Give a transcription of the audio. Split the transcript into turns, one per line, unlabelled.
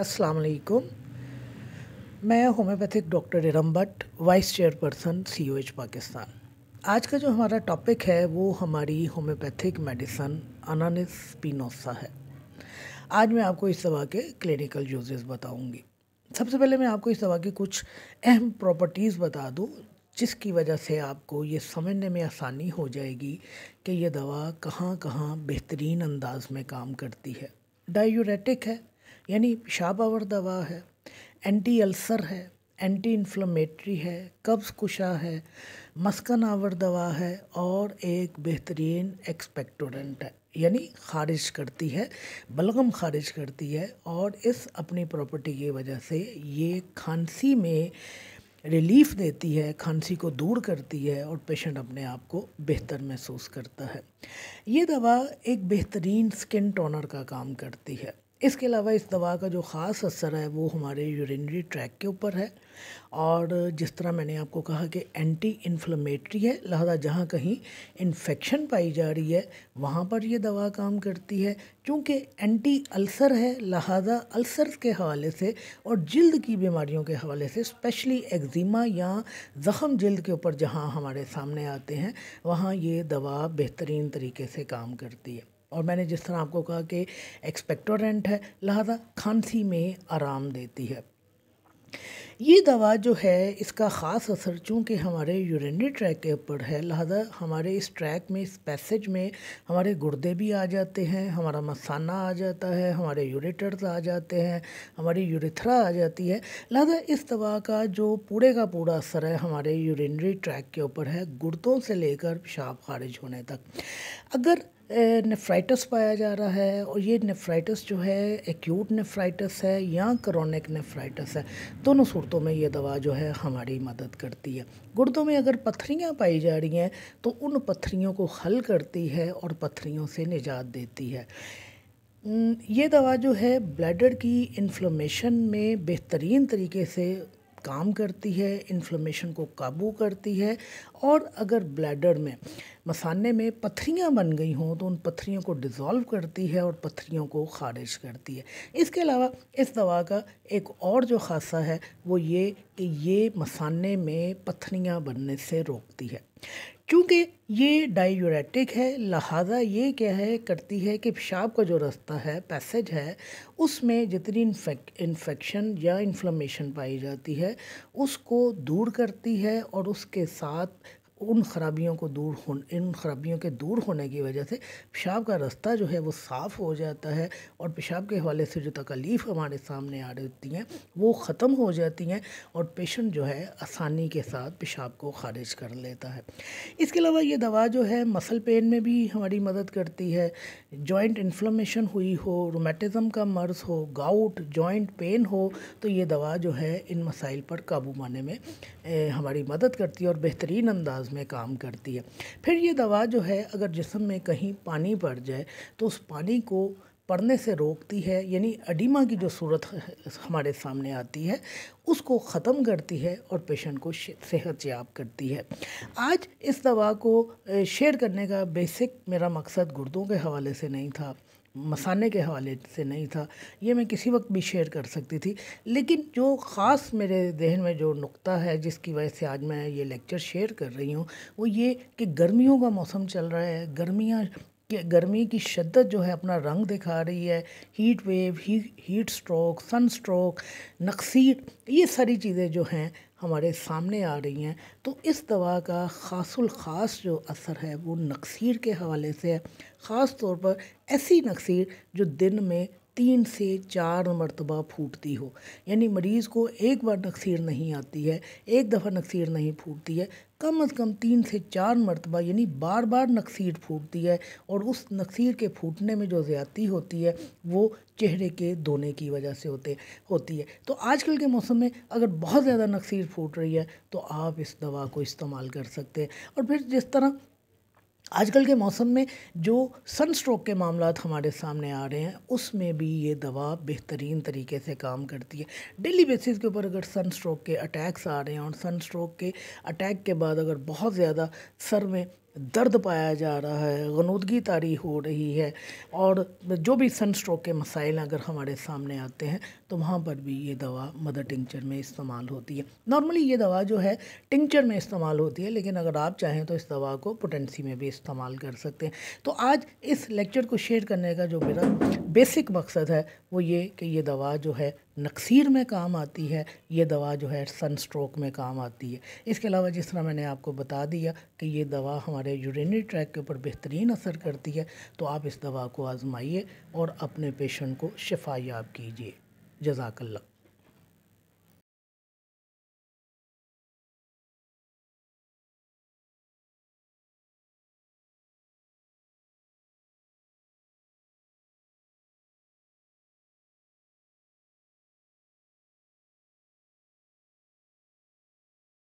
असलकुम मैं homeopathic doctor Iram Bhatt vice chairperson C O H Pakistan आज का जो हमारा टॉपिक है वो हमारी होम्योपैथिक मेडिसन अनानिस स्पिनोसा है आज मैं आपको इस दवा के क्लिनिकल यूजेस बताऊंगी सबसे पहले मैं आपको इस दवा की कुछ अहम प्रॉपर्टीज़ बता दूं जिसकी वजह से आपको ये समझने में आसानी हो जाएगी कि यह दवा कहाँ कहाँ बेहतरीन अंदाज में काम करती है डायूरेटिक है यानी पेशाब आवर दवा है एंटी अल्सर है एंटी इन्फ्लमेटरी है कब्ज़ कुशा है मस्कन आवर दवा है और एक बेहतरीन एक्सपेक्टोरेंट है यानी खारिज करती है बलगम खारिज करती है और इस अपनी प्रॉपर्टी की वजह से ये खांसी में रिलीफ देती है खांसी को दूर करती है और पेशेंट अपने आप को बेहतर महसूस करता है ये दवा एक बेहतरीन स्किन टोनर का काम करती है इसके अलावा इस दवा का जो ख़ास असर है वो हमारे यूरिनरी ट्रैक के ऊपर है और जिस तरह मैंने आपको कहा कि एंटी इन्फ्लेमेटरी है लिहाजा जहाँ कहीं इन्फेक्शन पाई जा रही है वहाँ पर ये दवा काम करती है क्योंकि एंटी अल्सर है लिहाजा अल्सर के हवाले से और जल्द की बीमारियों के हवाले से स्पेशली एक्जिमा या ज़ख़म जल्द के ऊपर जहाँ हमारे सामने आते हैं वहाँ ये दवा बेहतरीन तरीके से काम करती है और मैंने जिस तरह आपको कहा कि एक्सपेक्टोरेंट है लिहाजा खांसी में आराम देती है ये दवा जो है इसका ख़ास असर चूँकि हमारे यूरिनरी ट्रैक के ऊपर है लिहाजा हमारे इस ट्रैक में इस पैसेज में हमारे गुर्दे भी आ जाते हैं हमारा मसाना आ जाता है हमारे यूरेटर्स आ जाते हैं हमारी यूरिथ्रा आ जाती है लिहाजा इस दवा का जो पूरे का पूरा असर है हमारे यूरिनरी ट्रैक के ऊपर है गुर्दों से लेकर पेशाब खारिज होने तक अगर नेफ्राइटस पाया जा रहा है और ये नेफ्राइटस जो है एक्यूट नेफ्राइटस है या क्रोनिक नेफ्राइटस है दोनों सूरतों में ये दवा जो है हमारी मदद करती है गुर्दों में अगर पथरियाँ पाई जा रही हैं तो उन पथरियों को हल करती है और पथरियों से निजात देती है ये दवा जो है ब्लैडर की इन्फ्लोमेशन में बेहतरीन तरीके से काम करती है इन्फ्लेमेशन को काबू करती है और अगर ब्लैडर में मसाने में पथरियाँ बन गई हों तो उन पथरियों को डिज़ोल्व करती है और पथरियों को ख़ारिज करती है इसके अलावा इस दवा का एक और जो खासा है वो ये कि ये मसाने में पथरियाँ बनने से रोकती है क्योंकि ये डायूरेटिक है लिहाजा ये क्या है करती है कि पेशाब का जो रास्ता है पैसेज है उसमें जितनी इन्फेक्शन या इन्फ्लमेशन पाई जाती है उसको दूर करती है और उसके साथ उन खराबियों को दूर हो इन खराबियों के दूर होने की वजह से पेशाब का रास्ता जो है वो साफ़ हो जाता है और पेशाब के हवाले से जो तकलीफ़ हमारे सामने आ रही हैं वो ख़त्म हो जाती हैं और पेशेंट जो है आसानी के साथ पेशाब को ख़ारिज कर लेता है इसके अलावा ये दवा जो है मसल पेन में भी हमारी मदद करती है जॉइंट इन्फ्लोमेशन हुई हो रोमेटिज़म का मर्ज़ हो गाउट जॉइंट पेन हो तो ये दवा जो है इन मसाइल पर काबू पाने में ए, हमारी मदद करती है और बेहतरीन अंदाज अंदाज में काम करती है फिर ये दवा जो है अगर जिसम में कहीं पानी पड़ जाए तो उस पानी को पड़ने से रोकती है यानी अडीमा की जो सूरत हमारे सामने आती है उसको ख़त्म करती है और पेशेंट को सेहत याब करती है आज इस दवा को शेयर करने का बेसिक मेरा मकसद गुर्दों के हवाले से नहीं था मसाने के हवाले से नहीं था ये मैं किसी वक्त भी शेयर कर सकती थी लेकिन जो ख़ास मेरे जहन में जो नुक्ता है जिसकी वजह से आज मैं ये लेक्चर शेयर कर रही हूँ वो ये कि गर्मियों का मौसम चल रहा है गर्मियाँ कि गर्मी की शद्दत जो है अपना रंग दिखा रही है हीट वेव ही, हीट स्ट्रोक सन स्ट्रोक नक्सीट ये सारी चीज़ें जो हैं हमारे सामने आ रही हैं तो इस दवा का खासुल ख़ास जो असर है वो नक्सीर के हवाले से है ख़ास तौर पर ऐसी नक्सीर जो दिन में तीन से चार मरतबा फूटती हो यानी मरीज़ को एक बार नक्सीर नहीं आती है एक दफ़ा नक्सीर नहीं फूटती है कम अज़ कम तीन से चार मरतबा यानी बार बार नक्सीर फूटती है और उस नक्सीर के फूटने में जो ज़्यादा होती है वो चेहरे के धोने की वजह से होते होती है तो आजकल के मौसम में अगर बहुत ज़्यादा नक्सीर फूट रही है तो आप इस दवा को इस्तेमाल कर सकते हैं और फिर जिस तरह आजकल के मौसम में जो सनस्ट्रोक के मामला हमारे सामने आ रहे हैं उसमें भी ये दवा बेहतरीन तरीके से काम करती है डेली बेसिस के ऊपर अगर सनस्ट्रोक के अटैक्स आ रहे हैं और सनस्ट्रोक के अटैक के बाद अगर बहुत ज़्यादा सर में दर्द पाया जा रहा है गनूदगी तारी हो रही है और जो भी सन स्ट्रोक के मसाइल अगर हमारे सामने आते हैं तो वहाँ पर भी ये दवा मदर टिंचर में इस्तेमाल होती है नॉर्मली ये दवा जो है टिंचर में इस्तेमाल होती है लेकिन अगर आप चाहें तो इस दवा को पोटेंसी में भी इस्तेमाल कर सकते हैं तो आज इस लेक्चर को शेयर करने का जो मेरा बेसिक मकसद है वो ये कि ये दवा जो है नक्सीर में काम आती है ये दवा जो है सन स्ट्रोक में काम आती है इसके अलावा जिस तरह मैंने आपको बता दिया कि ये दवा हमारे यूरिनरी ट्रैक के ऊपर बेहतरीन असर करती है तो आप इस दवा को आजमाइए और अपने पेशेंट को शिफा याब कीजिए जजाकल्ला